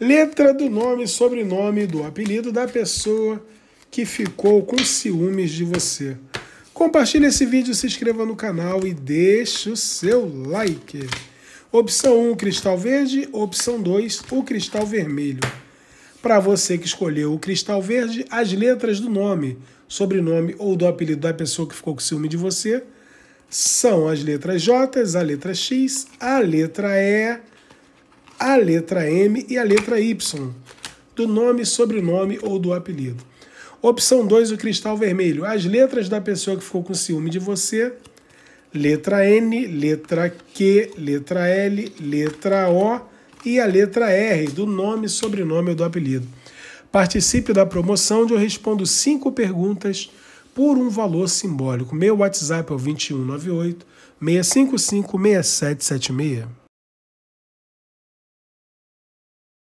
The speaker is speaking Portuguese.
letra do nome sobrenome do apelido da pessoa que ficou com ciúmes de você. Compartilhe esse vídeo, se inscreva no canal e deixe o seu like. Opção 1, o cristal verde. Opção 2, o cristal vermelho. Para você que escolheu o cristal verde, as letras do nome, sobrenome ou do apelido da pessoa que ficou com ciúme de você são as letras J, a letra X, a letra E, a letra M e a letra Y, do nome, sobrenome ou do apelido. Opção 2, o cristal vermelho. As letras da pessoa que ficou com ciúme de você. Letra N, letra Q, letra L, letra O e a letra R, do nome, sobrenome ou do apelido. Participe da promoção onde eu respondo cinco perguntas por um valor simbólico. Meu WhatsApp é o 2198 655 6776.